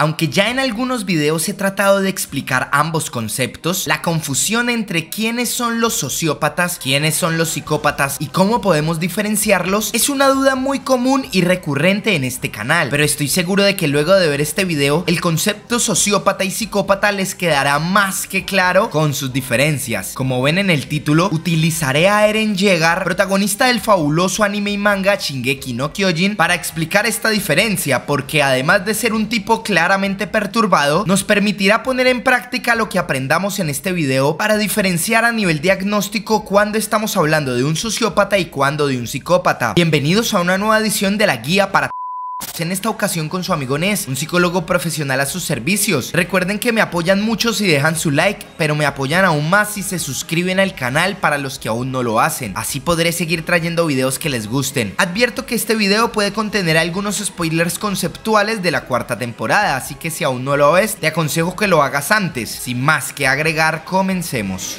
Aunque ya en algunos videos he tratado de explicar ambos conceptos, la confusión entre quiénes son los sociópatas, quiénes son los psicópatas y cómo podemos diferenciarlos es una duda muy común y recurrente en este canal, pero estoy seguro de que luego de ver este video, el concepto sociópata y psicópata les quedará más que claro con sus diferencias. Como ven en el título, utilizaré a Eren Yeager, protagonista del fabuloso anime y manga Shingeki no Kyojin, para explicar esta diferencia, porque además de ser un tipo claro perturbado, nos permitirá poner en práctica lo que aprendamos en este video para diferenciar a nivel diagnóstico cuando estamos hablando de un sociópata y cuando de un psicópata. Bienvenidos a una nueva edición de la guía para en esta ocasión con su amigo Ness, un psicólogo profesional a sus servicios. Recuerden que me apoyan mucho si dejan su like, pero me apoyan aún más si se suscriben al canal para los que aún no lo hacen. Así podré seguir trayendo videos que les gusten. Advierto que este video puede contener algunos spoilers conceptuales de la cuarta temporada, así que si aún no lo ves, te aconsejo que lo hagas antes. Sin más que agregar, comencemos.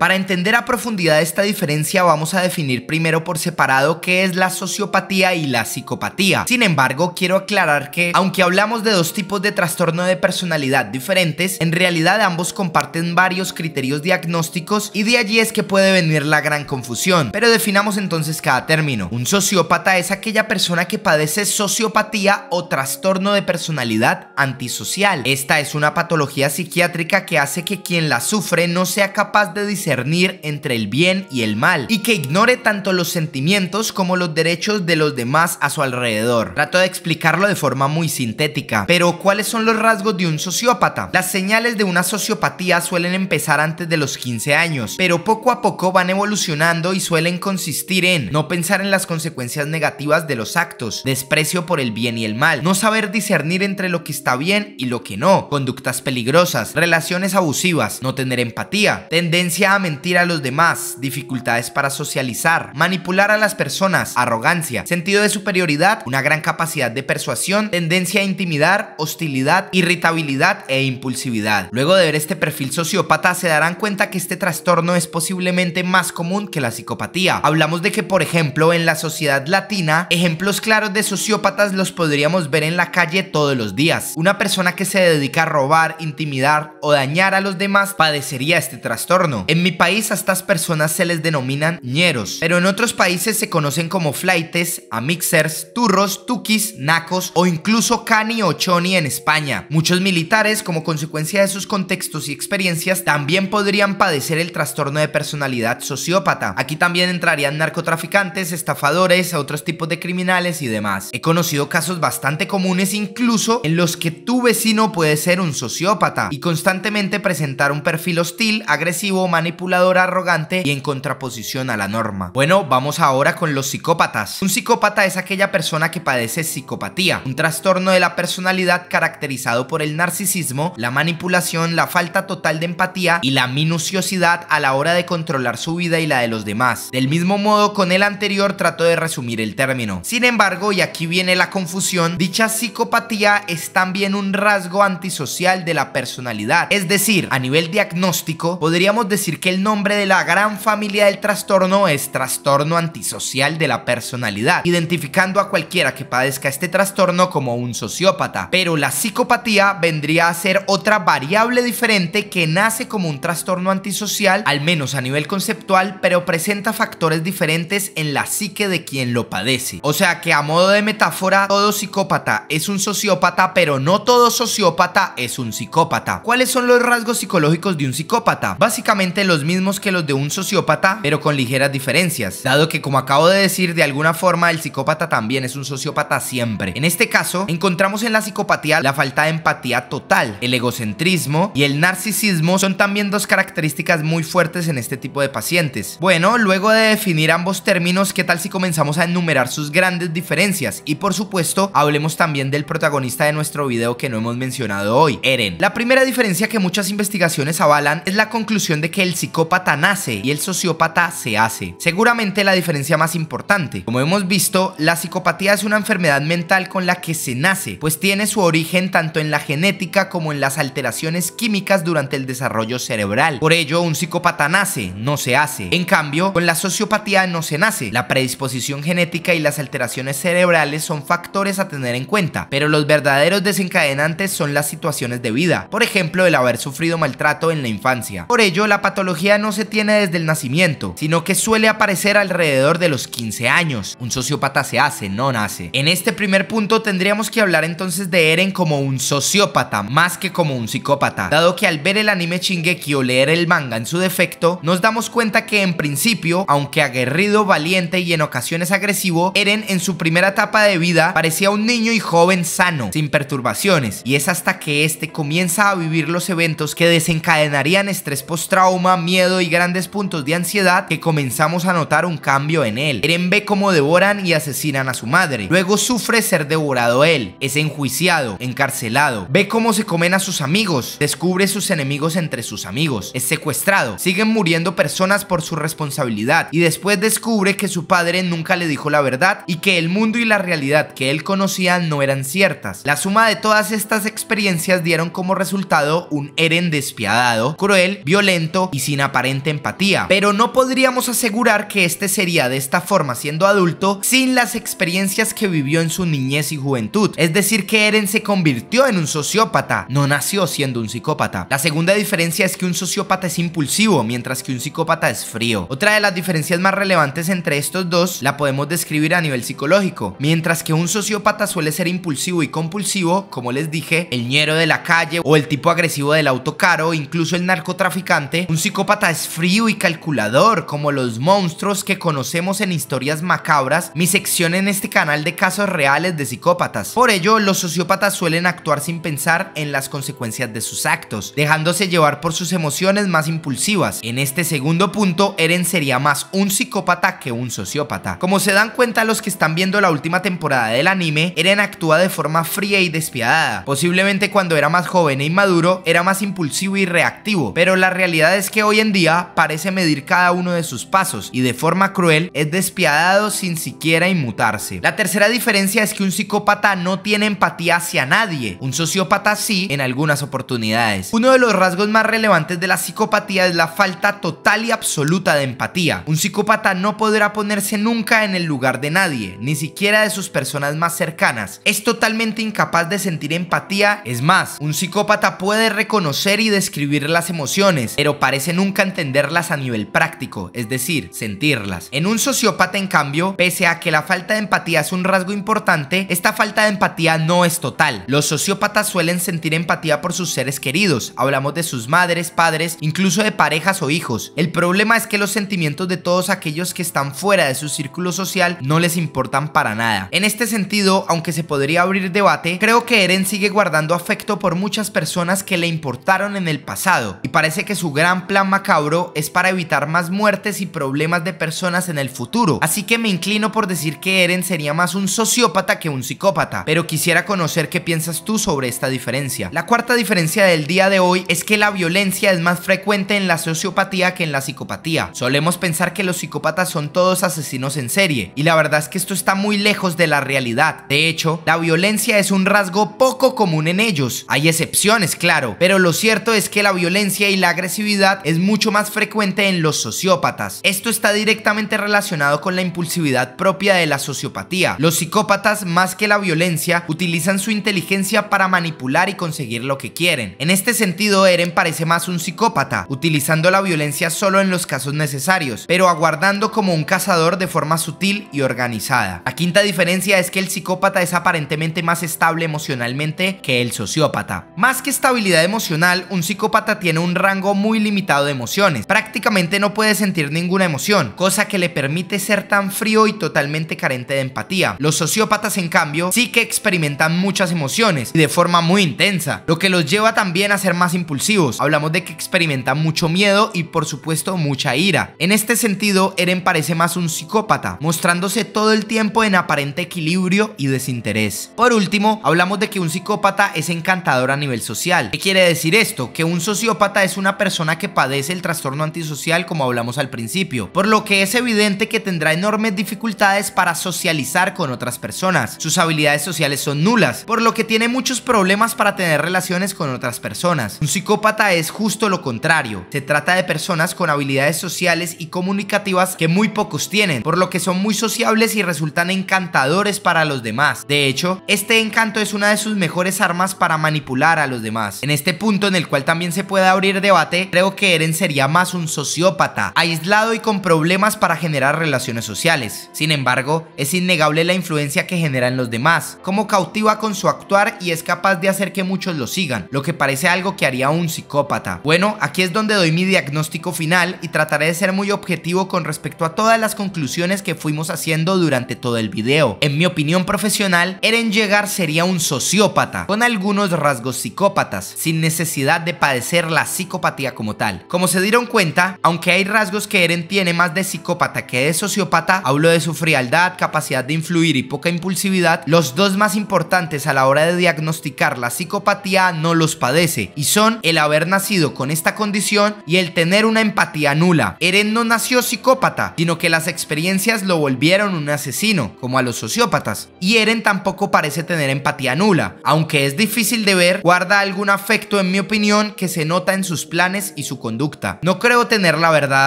Para entender a profundidad esta diferencia vamos a definir primero por separado qué es la sociopatía y la psicopatía. Sin embargo, quiero aclarar que aunque hablamos de dos tipos de trastorno de personalidad diferentes, en realidad ambos comparten varios criterios diagnósticos y de allí es que puede venir la gran confusión. Pero definamos entonces cada término. Un sociópata es aquella persona que padece sociopatía o trastorno de personalidad antisocial. Esta es una patología psiquiátrica que hace que quien la sufre no sea capaz de discernir discernir entre el bien y el mal y que ignore tanto los sentimientos como los derechos de los demás a su alrededor. Trato de explicarlo de forma muy sintética, pero ¿cuáles son los rasgos de un sociópata? Las señales de una sociopatía suelen empezar antes de los 15 años, pero poco a poco van evolucionando y suelen consistir en no pensar en las consecuencias negativas de los actos, desprecio por el bien y el mal, no saber discernir entre lo que está bien y lo que no, conductas peligrosas, relaciones abusivas, no tener empatía, tendencia a mentir a los demás, dificultades para socializar, manipular a las personas, arrogancia, sentido de superioridad, una gran capacidad de persuasión, tendencia a intimidar, hostilidad, irritabilidad e impulsividad. Luego de ver este perfil sociópata se darán cuenta que este trastorno es posiblemente más común que la psicopatía. Hablamos de que por ejemplo en la sociedad latina, ejemplos claros de sociópatas los podríamos ver en la calle todos los días. Una persona que se dedica a robar, intimidar o dañar a los demás padecería este trastorno. En mi país a estas personas se les denominan ñeros, pero en otros países se conocen como flaites, amixers, turros, tukis, nacos o incluso cani o choni en España. Muchos militares, como consecuencia de sus contextos y experiencias, también podrían padecer el trastorno de personalidad sociópata. Aquí también entrarían narcotraficantes, estafadores, otros tipos de criminales y demás. He conocido casos bastante comunes incluso en los que tu vecino puede ser un sociópata y constantemente presentar un perfil hostil, agresivo, manipulador arrogante y en contraposición a la norma. Bueno, vamos ahora con los psicópatas. Un psicópata es aquella persona que padece psicopatía, un trastorno de la personalidad caracterizado por el narcisismo, la manipulación, la falta total de empatía y la minuciosidad a la hora de controlar su vida y la de los demás. Del mismo modo, con el anterior trato de resumir el término. Sin embargo, y aquí viene la confusión, dicha psicopatía es también un rasgo antisocial de la personalidad. Es decir, a nivel diagnóstico, podríamos decir que el nombre de la gran familia del trastorno es trastorno antisocial de la personalidad, identificando a cualquiera que padezca este trastorno como un sociópata. Pero la psicopatía vendría a ser otra variable diferente que nace como un trastorno antisocial, al menos a nivel conceptual, pero presenta factores diferentes en la psique de quien lo padece. O sea que a modo de metáfora, todo psicópata es un sociópata, pero no todo sociópata es un psicópata. ¿Cuáles son los rasgos psicológicos de un psicópata? Básicamente los mismos que los de un sociópata, pero con ligeras diferencias, dado que como acabo de decir, de alguna forma el psicópata también es un sociópata siempre. En este caso, encontramos en la psicopatía la falta de empatía total, el egocentrismo y el narcisismo son también dos características muy fuertes en este tipo de pacientes. Bueno, luego de definir ambos términos, ¿qué tal si comenzamos a enumerar sus grandes diferencias? Y por supuesto, hablemos también del protagonista de nuestro video que no hemos mencionado hoy, Eren. La primera diferencia que muchas investigaciones avalan es la conclusión de que el psicópata nace y el sociópata se hace. Seguramente la diferencia más importante. Como hemos visto, la psicopatía es una enfermedad mental con la que se nace, pues tiene su origen tanto en la genética como en las alteraciones químicas durante el desarrollo cerebral. Por ello, un psicópata nace, no se hace. En cambio, con la sociopatía no se nace. La predisposición genética y las alteraciones cerebrales son factores a tener en cuenta, pero los verdaderos desencadenantes son las situaciones de vida, por ejemplo, el haber sufrido maltrato en la infancia. Por ello, la patología no se tiene desde el nacimiento, sino que suele aparecer alrededor de los 15 años. Un sociópata se hace, no nace. En este primer punto tendríamos que hablar entonces de Eren como un sociópata, más que como un psicópata, dado que al ver el anime Shingeki o leer el manga en su defecto, nos damos cuenta que en principio, aunque aguerrido, valiente y en ocasiones agresivo, Eren en su primera etapa de vida parecía un niño y joven sano, sin perturbaciones, y es hasta que este comienza a vivir los eventos que desencadenarían estrés post-trauma, miedo y grandes puntos de ansiedad que comenzamos a notar un cambio en él. Eren ve cómo devoran y asesinan a su madre. Luego sufre ser devorado él, es enjuiciado, encarcelado. Ve cómo se comen a sus amigos, descubre sus enemigos entre sus amigos, es secuestrado, siguen muriendo personas por su responsabilidad y después descubre que su padre nunca le dijo la verdad y que el mundo y la realidad que él conocía no eran ciertas. La suma de todas estas experiencias dieron como resultado un Eren despiadado, cruel, violento y sin aparente empatía, pero no podríamos asegurar que este sería de esta forma siendo adulto sin las experiencias que vivió en su niñez y juventud, es decir que Eren se convirtió en un sociópata, no nació siendo un psicópata. La segunda diferencia es que un sociópata es impulsivo, mientras que un psicópata es frío. Otra de las diferencias más relevantes entre estos dos la podemos describir a nivel psicológico, mientras que un sociópata suele ser impulsivo y compulsivo, como les dije, el ñero de la calle o el tipo agresivo del autocaro, incluso el narcotraficante, un psicópata psicópata es frío y calculador, como los monstruos que conocemos en historias macabras, mi sección en este canal de casos reales de psicópatas. Por ello, los sociópatas suelen actuar sin pensar en las consecuencias de sus actos, dejándose llevar por sus emociones más impulsivas. En este segundo punto, Eren sería más un psicópata que un sociópata. Como se dan cuenta los que están viendo la última temporada del anime, Eren actúa de forma fría y despiadada. Posiblemente cuando era más joven e inmaduro, era más impulsivo y reactivo, pero la realidad es que hoy hoy en día parece medir cada uno de sus pasos y de forma cruel es despiadado sin siquiera inmutarse. La tercera diferencia es que un psicópata no tiene empatía hacia nadie, un sociópata sí en algunas oportunidades. Uno de los rasgos más relevantes de la psicopatía es la falta total y absoluta de empatía. Un psicópata no podrá ponerse nunca en el lugar de nadie, ni siquiera de sus personas más cercanas. Es totalmente incapaz de sentir empatía, es más, un psicópata puede reconocer y describir las emociones, pero parece nunca entenderlas a nivel práctico, es decir, sentirlas. En un sociópata, en cambio, pese a que la falta de empatía es un rasgo importante, esta falta de empatía no es total. Los sociópatas suelen sentir empatía por sus seres queridos, hablamos de sus madres, padres, incluso de parejas o hijos. El problema es que los sentimientos de todos aquellos que están fuera de su círculo social no les importan para nada. En este sentido, aunque se podría abrir debate, creo que Eren sigue guardando afecto por muchas personas que le importaron en el pasado, y parece que su gran plan macabro es para evitar más muertes y problemas de personas en el futuro, así que me inclino por decir que Eren sería más un sociópata que un psicópata, pero quisiera conocer qué piensas tú sobre esta diferencia. La cuarta diferencia del día de hoy es que la violencia es más frecuente en la sociopatía que en la psicopatía. Solemos pensar que los psicópatas son todos asesinos en serie, y la verdad es que esto está muy lejos de la realidad. De hecho, la violencia es un rasgo poco común en ellos. Hay excepciones, claro, pero lo cierto es que la violencia y la agresividad es mucho más frecuente en los sociópatas. Esto está directamente relacionado con la impulsividad propia de la sociopatía. Los psicópatas, más que la violencia, utilizan su inteligencia para manipular y conseguir lo que quieren. En este sentido, Eren parece más un psicópata, utilizando la violencia solo en los casos necesarios, pero aguardando como un cazador de forma sutil y organizada. La quinta diferencia es que el psicópata es aparentemente más estable emocionalmente que el sociópata. Más que estabilidad emocional, un psicópata tiene un rango muy limitado de emociones. Prácticamente no puede sentir ninguna emoción, cosa que le permite ser tan frío y totalmente carente de empatía. Los sociópatas, en cambio, sí que experimentan muchas emociones y de forma muy intensa, lo que los lleva también a ser más impulsivos. Hablamos de que experimentan mucho miedo y por supuesto mucha ira. En este sentido, Eren parece más un psicópata, mostrándose todo el tiempo en aparente equilibrio y desinterés. Por último, hablamos de que un psicópata es encantador a nivel social. ¿Qué quiere decir esto? Que un sociópata es una persona que padece es el trastorno antisocial como hablamos al principio, por lo que es evidente que tendrá enormes dificultades para socializar con otras personas. Sus habilidades sociales son nulas, por lo que tiene muchos problemas para tener relaciones con otras personas. Un psicópata es justo lo contrario. Se trata de personas con habilidades sociales y comunicativas que muy pocos tienen, por lo que son muy sociables y resultan encantadores para los demás. De hecho, este encanto es una de sus mejores armas para manipular a los demás. En este punto en el cual también se puede abrir debate, creo que Eren sería más un sociópata, aislado y con problemas para generar relaciones sociales. Sin embargo, es innegable la influencia que genera en los demás, como cautiva con su actuar y es capaz de hacer que muchos lo sigan, lo que parece algo que haría un psicópata. Bueno, aquí es donde doy mi diagnóstico final y trataré de ser muy objetivo con respecto a todas las conclusiones que fuimos haciendo durante todo el video. En mi opinión profesional, Eren llegar sería un sociópata, con algunos rasgos psicópatas, sin necesidad de padecer la psicopatía como tal. Como se dieron cuenta, aunque hay rasgos que Eren tiene más de psicópata que de sociópata, hablo de su frialdad, capacidad de influir y poca impulsividad, los dos más importantes a la hora de diagnosticar la psicopatía no los padece, y son el haber nacido con esta condición y el tener una empatía nula. Eren no nació psicópata, sino que las experiencias lo volvieron un asesino, como a los sociópatas. Y Eren tampoco parece tener empatía nula, aunque es difícil de ver, guarda algún afecto en mi opinión que se nota en sus planes y su conducta. No creo tener la verdad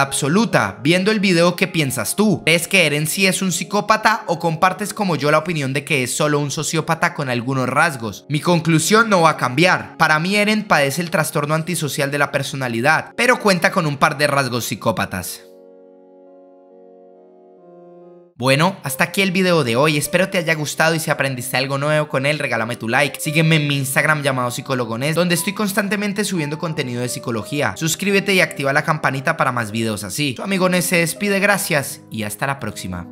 absoluta. Viendo el video, ¿qué piensas tú? ¿crees que Eren sí es un psicópata o compartes como yo la opinión de que es solo un sociópata con algunos rasgos? Mi conclusión no va a cambiar. Para mí Eren padece el trastorno antisocial de la personalidad, pero cuenta con un par de rasgos psicópatas. Bueno, hasta aquí el video de hoy. Espero te haya gustado y si aprendiste algo nuevo con él, regálame tu like. Sígueme en mi Instagram llamado Psicologones, donde estoy constantemente subiendo contenido de psicología. Suscríbete y activa la campanita para más videos así. Tu amigo Nes se despide, gracias y hasta la próxima.